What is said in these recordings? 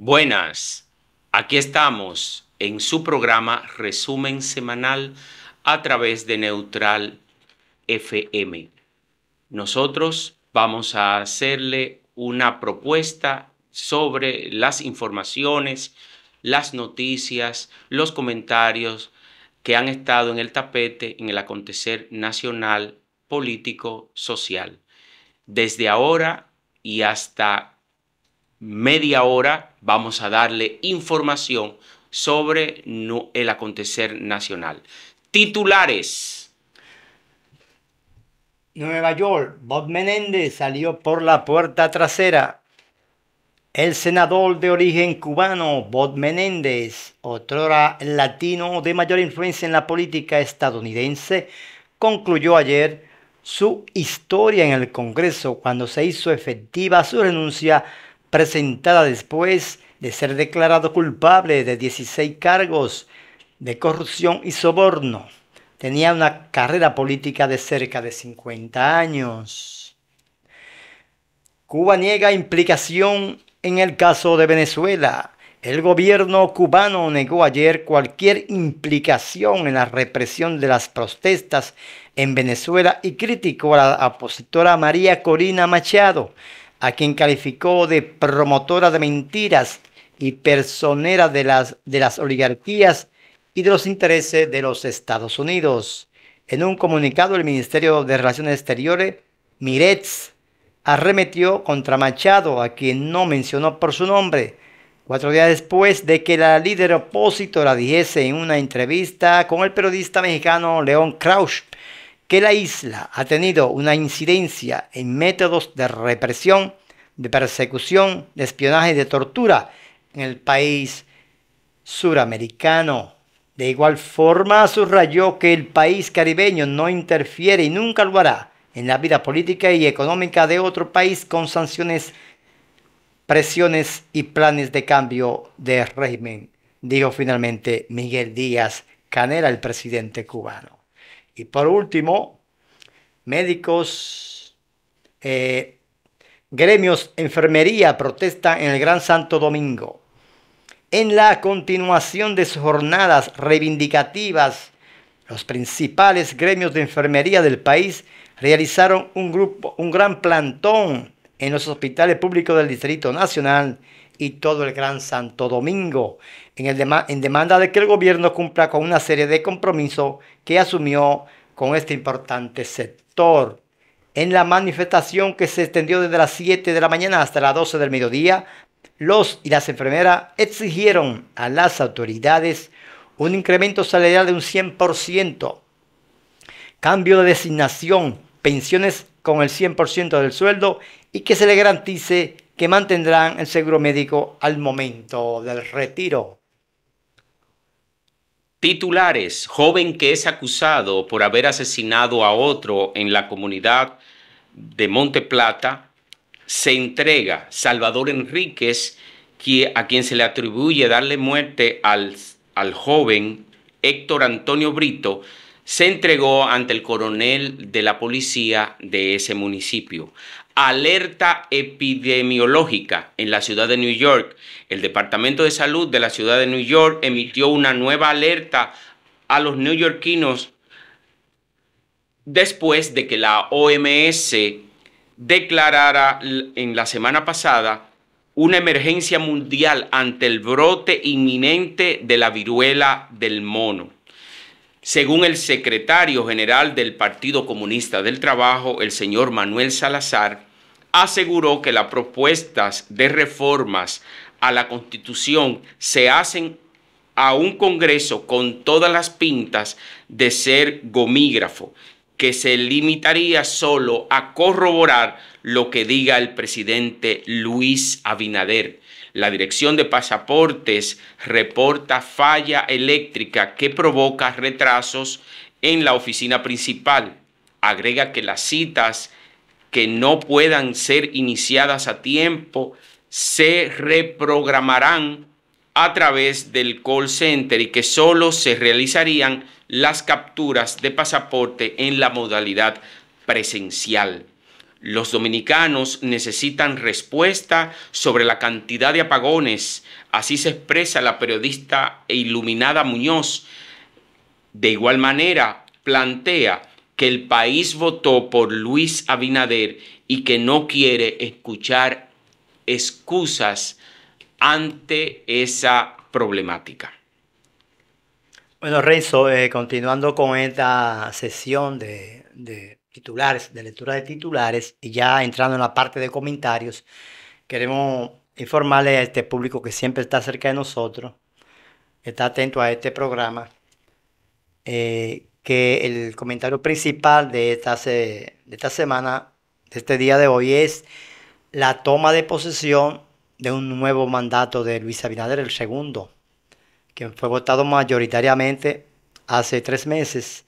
Buenas, aquí estamos en su programa Resumen Semanal a través de Neutral FM. Nosotros vamos a hacerle una propuesta sobre las informaciones, las noticias, los comentarios que han estado en el tapete en el acontecer nacional, político, social. Desde ahora y hasta media hora vamos a darle información sobre el acontecer nacional. Titulares. Nueva York, Bob Menéndez salió por la puerta trasera. El senador de origen cubano, Bob Menéndez, otro latino de mayor influencia en la política estadounidense, concluyó ayer su historia en el Congreso cuando se hizo efectiva su renuncia presentada después de ser declarado culpable de 16 cargos de corrupción y soborno. Tenía una carrera política de cerca de 50 años. Cuba niega implicación en el caso de Venezuela. El gobierno cubano negó ayer cualquier implicación en la represión de las protestas en Venezuela y criticó a la opositora María Corina Machado a quien calificó de promotora de mentiras y personera de las, de las oligarquías y de los intereses de los Estados Unidos. En un comunicado, el Ministerio de Relaciones Exteriores, Mirets, arremetió contra Machado, a quien no mencionó por su nombre, cuatro días después de que la líder opositora dijese en una entrevista con el periodista mexicano León Krausch que la isla ha tenido una incidencia en métodos de represión, de persecución, de espionaje y de tortura en el país suramericano. De igual forma, subrayó que el país caribeño no interfiere y nunca lo hará en la vida política y económica de otro país con sanciones, presiones y planes de cambio de régimen, dijo finalmente Miguel Díaz Canera, el presidente cubano. Y por último, médicos, eh, gremios, enfermería protestan en el Gran Santo Domingo. En la continuación de sus jornadas reivindicativas, los principales gremios de enfermería del país realizaron un, grupo, un gran plantón en los hospitales públicos del Distrito Nacional y todo el Gran Santo Domingo, en, el en demanda de que el gobierno cumpla con una serie de compromisos que asumió con este importante sector. En la manifestación que se extendió desde las 7 de la mañana hasta las 12 del mediodía, los y las enfermeras exigieron a las autoridades un incremento salarial de un 100%, cambio de designación, pensiones con el 100% del sueldo y que se le garantice que mantendrán el seguro médico al momento del retiro. Titulares, joven que es acusado por haber asesinado a otro en la comunidad de Monte Plata, se entrega Salvador Enríquez, a quien se le atribuye darle muerte al, al joven Héctor Antonio Brito, se entregó ante el coronel de la policía de ese municipio alerta epidemiológica en la ciudad de New York. El Departamento de Salud de la ciudad de New York emitió una nueva alerta a los neoyorquinos después de que la OMS declarara en la semana pasada una emergencia mundial ante el brote inminente de la viruela del mono. Según el secretario general del Partido Comunista del Trabajo, el señor Manuel Salazar, aseguró que las propuestas de reformas a la Constitución se hacen a un Congreso con todas las pintas de ser gomígrafo, que se limitaría solo a corroborar lo que diga el presidente Luis Abinader. La Dirección de Pasaportes reporta falla eléctrica que provoca retrasos en la oficina principal. Agrega que las citas que no puedan ser iniciadas a tiempo se reprogramarán a través del call center y que solo se realizarían las capturas de pasaporte en la modalidad presencial. Los dominicanos necesitan respuesta sobre la cantidad de apagones. Así se expresa la periodista e iluminada Muñoz. De igual manera, plantea que el país votó por Luis Abinader y que no quiere escuchar excusas ante esa problemática. Bueno, Renzo, eh, continuando con esta sesión de, titulares, de lectura de titulares, y ya entrando en la parte de comentarios, queremos informarle a este público que siempre está cerca de nosotros, está atento a este programa, eh, que el comentario principal de esta, de esta semana, de este día de hoy, es la toma de posesión de un nuevo mandato de Luis Abinader, el segundo, que fue votado mayoritariamente hace tres meses.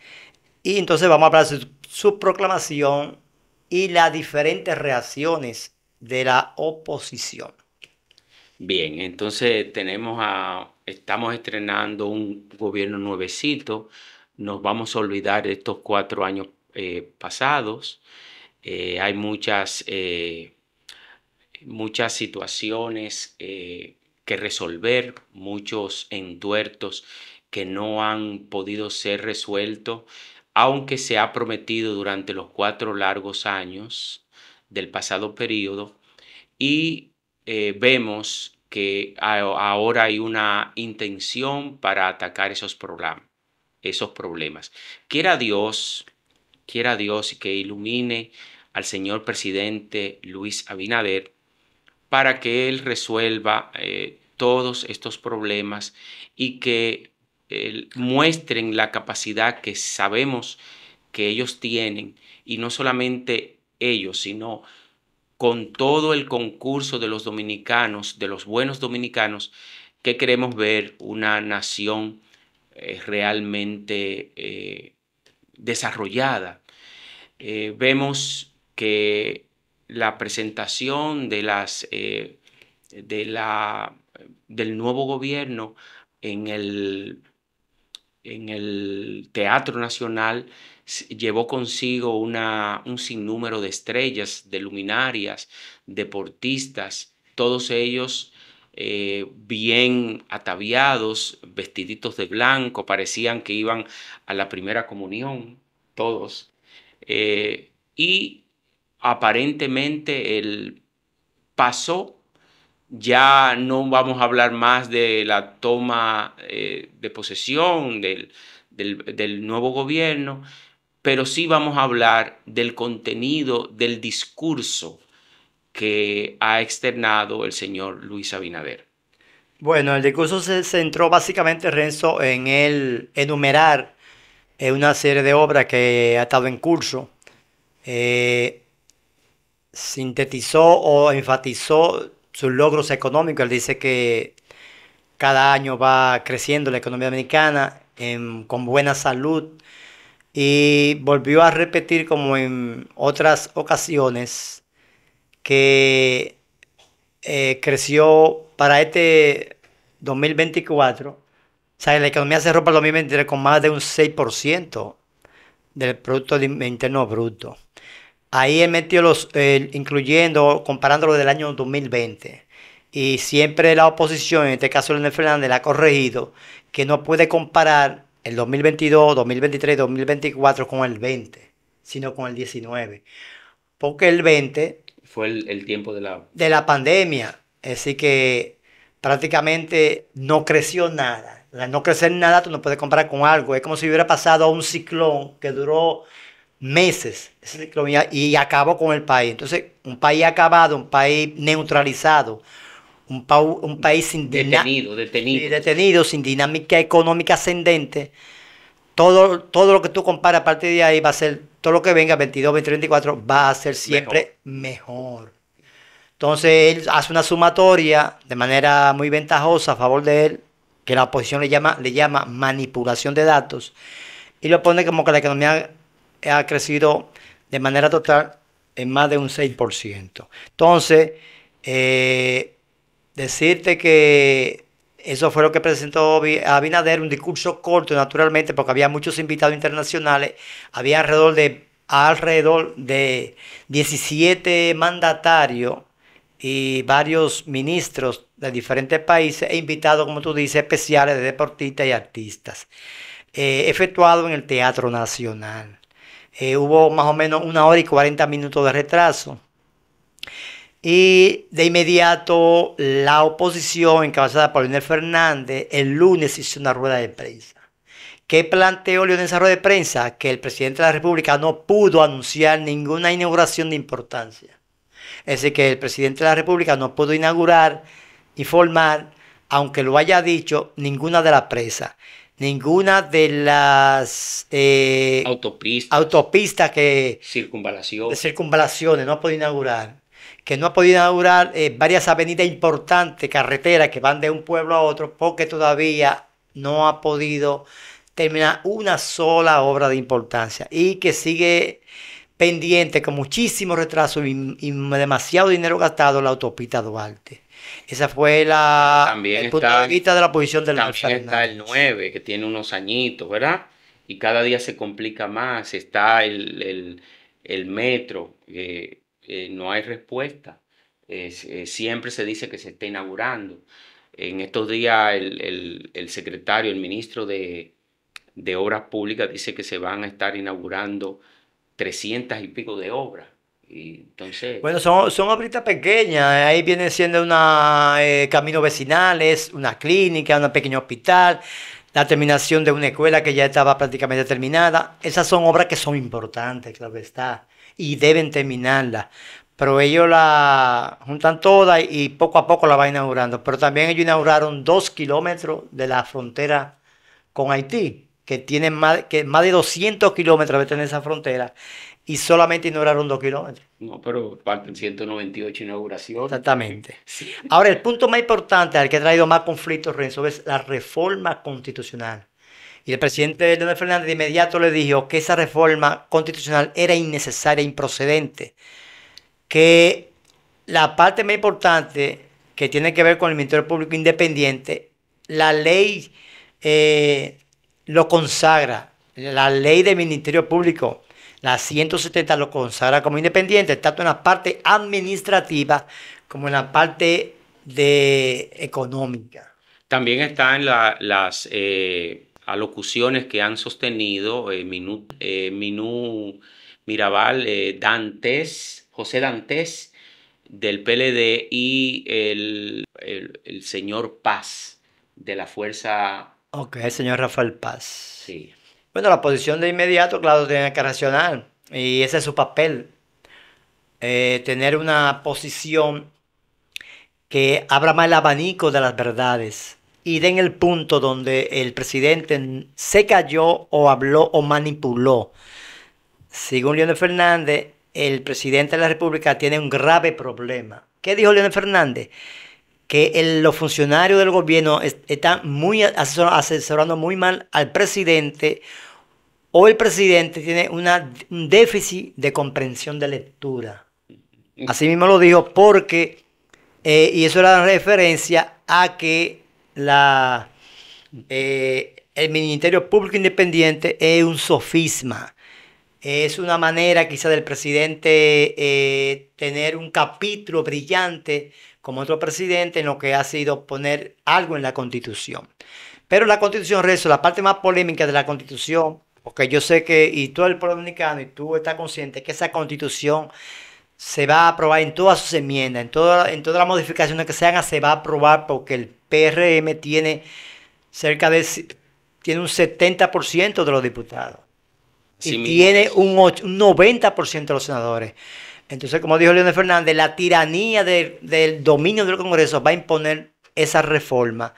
Y entonces vamos a hablar de su proclamación y las diferentes reacciones de la oposición. Bien, entonces tenemos a, estamos estrenando un gobierno nuevecito, nos vamos a olvidar de estos cuatro años eh, pasados. Eh, hay muchas, eh, muchas situaciones que resolver, muchos entuertos que no han podido ser resueltos, aunque se ha prometido durante los cuatro largos años del pasado periodo. Y vemos que ahora hay una intención para atacar esos problemas esos problemas. Quiera Dios, quiera Dios que ilumine al señor presidente Luis Abinader para que él resuelva eh, todos estos problemas y que eh, muestren la capacidad que sabemos que ellos tienen y no solamente ellos, sino con todo el concurso de los dominicanos, de los buenos dominicanos, que queremos ver una nación realmente eh, desarrollada. Eh, vemos que la presentación de las, eh, de la, del nuevo gobierno en el, en el Teatro Nacional llevó consigo un sinnúmero de estrellas, de luminarias, deportistas, todos ellos eh, bien ataviados, vestiditos de blanco, parecían que iban a la primera comunión, todos. Eh, y aparentemente el pasó, ya no vamos a hablar más de la toma eh, de posesión del nuevo gobierno, pero sí vamos a hablar del contenido del discurso que ha externado el señor Luis Abinader. Bueno, el discurso se centró básicamente, Renzo, en el enumerar eh, una serie de obras que ha estado en curso. Eh, sintetizó o enfatizó sus logros económicos. Él dice que cada año va creciendo la economía americana con buena salud y volvió a repetir como en otras ocasiones que eh, creció para este 2024, o sea, la economía cerró para el 2023 con más de un 6% del Producto Interno Bruto. Ahí he metido los, eh, incluyendo, comparándolo del año 2020. Y siempre la oposición, en este caso Leonel Fernández, la ha corregido, que no puede comparar el 2022, 2023, 2024 con el 20, sino con el 19. Porque el 20 fue el, tiempo de la... De la pandemia. Así que prácticamente no creció nada. no crecer nada, tú no puedes comparar con algo. Es como si hubiera pasado un ciclón que duró meses y, acabó con el país. Entonces, un país acabado, un país neutralizado, un, país sin detenido, detenido, sin dinámica económica ascendente todo, lo que tú comparas a partir de ahí va a ser, todo lo que venga, 22, 23, 24, va a ser siempre mejor. Entonces él hace una sumatoria de manera muy ventajosa a favor de él, que la oposición le llama, le llama manipulación de datos, y lo pone como que la economía ha, crecido de manera total en más de un 6%. Entonces, eh, decirte que eso fue lo que presentó Abinader, un discurso corto naturalmente, porque había muchos invitados internacionales, había alrededor de, alrededor de 17 mandatarios y varios ministros de diferentes países e invitados, como tú dices, especiales de deportistas y artistas, efectuados eh, efectuado en el Teatro Nacional. Eh, hubo más o menos una hora y 40 minutos de retraso. Y de inmediato la oposición, encabezada por Leonel Fernández, el lunes hizo una rueda de prensa. ¿Qué planteó Leonel esa rueda de prensa? Que el presidente de la República no pudo anunciar ninguna inauguración de importancia. Es decir, que el presidente de la República no pudo inaugurar, formar aunque lo haya dicho, ninguna de las presas, ninguna de las eh, autopistas, autopistas que... Circunvalaciones. Circunvalaciones, no pudo inaugurar que no ha podido inaugurar eh, varias avenidas importantes, carreteras que van de un pueblo a otro, porque todavía no ha podido terminar una sola obra de importancia y que sigue pendiente con muchísimo retraso y, demasiado dinero gastado la autopista Duarte. Esa fue la también el punto está, de vista de la posición del También está el 9, que tiene unos añitos, ¿verdad? Y cada día se complica más. Está el, el, metro, eh, eh, no hay respuesta. Eh, siempre se dice que se está inaugurando. En estos días el, secretario, el ministro de, Obras Públicas dice que se van a estar inaugurando 300 y pico de obras. Y entonces... Bueno, son, son pequeñas, ahí viene siendo una eh, camino vecinales, una clínica, un pequeño hospital, la terminación de una escuela que ya estaba prácticamente terminada. Esas son obras que son importantes, claro está y deben terminarla. Pero ellos la juntan toda y poco a poco la van inaugurando. Pero también ellos inauguraron dos kilómetros de la frontera con Haití, que tienen más, que más de 200 kilómetros de esa frontera y solamente inauguraron dos kilómetros. No, pero parten 198 inauguraciones. Exactamente. Ahora, el punto más importante al que ha traído más conflictos, Renzo, es la reforma constitucional. Y el presidente Leónel Fernández de inmediato le dijo que esa reforma constitucional era innecesaria, improcedente, que la parte más importante que tiene que ver con el Ministerio Público Independiente, la ley eh, lo consagra, la ley del Ministerio Público, la 170 lo consagra como independiente, tanto en la parte administrativa como en la parte de económica. También está en las... Eh, alocuciones que han sostenido eh, Minú, eh, Mirabal, eh, Dantes, José Dantes del PLD y el, señor Paz de la Fuerza... Ok, el señor Rafael Paz. Sí. Bueno, la posición de inmediato, claro, tiene que reaccionar Y ese es su papel. tener una posición que abra más el abanico de las verdades y den el punto donde el presidente se cayó o habló o manipuló. Según Leónel Fernández, el presidente de la República tiene un grave problema. ¿Qué dijo Leónel Fernández? Que los funcionarios del gobierno están muy asesorando muy mal al presidente o el presidente tiene un déficit de comprensión de lectura. Así mismo lo dijo porque, eh, y eso era referencia a que la, eh, el Ministerio Público Independiente es un sofisma. Es una manera quizá del presidente eh, tener un capítulo brillante como otro presidente en lo que ha sido poner algo en la constitución. Pero la constitución, Rezo, la parte más polémica de la constitución, porque yo sé que, y todo el pueblo dominicano, y tú estás consciente que esa constitución se va a aprobar en todas sus enmiendas, en, toda en todas las modificaciones que se hagan, se va a aprobar porque el PRM tiene cerca de tiene un 70% de los diputados y tiene un, 90% de los senadores. Entonces, como dijo Leónel Fernández, la tiranía del dominio del Congreso va a imponer esa reforma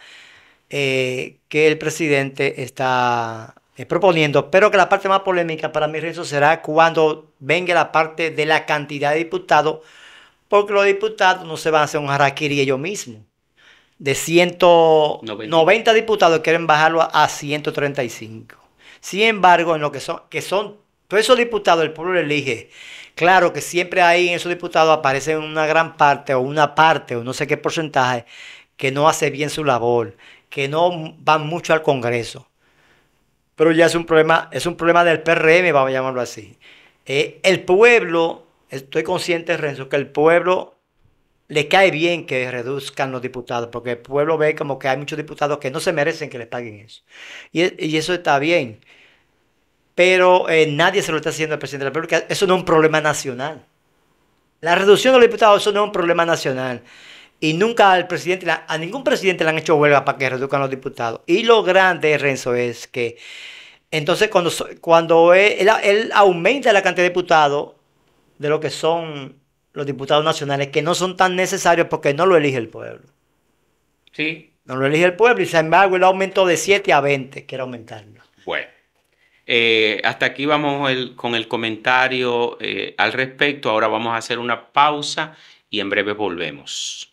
eh, que el presidente está eh, proponiendo, pero que la parte más polémica para mí será cuando venga la parte de la cantidad de diputados, porque los diputados no se van a hacer un harakiri ellos mismos. De 190 diputados quieren bajarlo a 135. Sin embargo, en lo que son, que son todos esos diputados, el pueblo elige. Claro que siempre ahí en esos diputados aparecen una gran parte o una parte o no sé qué porcentaje que no hace bien su labor, que no van mucho al Congreso pero ya es un problema, es un problema del PRM, vamos a llamarlo así. Eh, el pueblo, estoy consciente, Renzo, que el pueblo le cae bien que reduzcan los diputados, porque el pueblo ve como que hay muchos diputados que no se merecen que les paguen eso. Y, eso está bien. Pero eh, nadie se lo está haciendo al presidente de la República. Eso no es un problema nacional. La reducción de los diputados, eso no es un problema nacional. Y nunca al presidente, a ningún presidente le han hecho huelga para que reduzcan los diputados. Y lo grande, Renzo, es que entonces cuando, cuando él, aumenta la cantidad de diputados de lo que son los diputados nacionales, que no son tan necesarios porque no lo elige el pueblo. Sí. No lo elige el pueblo y sin embargo el aumento de 7 a 20, quiere aumentarlo. Bueno. Eh, hasta aquí vamos con el comentario eh, al respecto. Ahora vamos a hacer una pausa y en breve volvemos.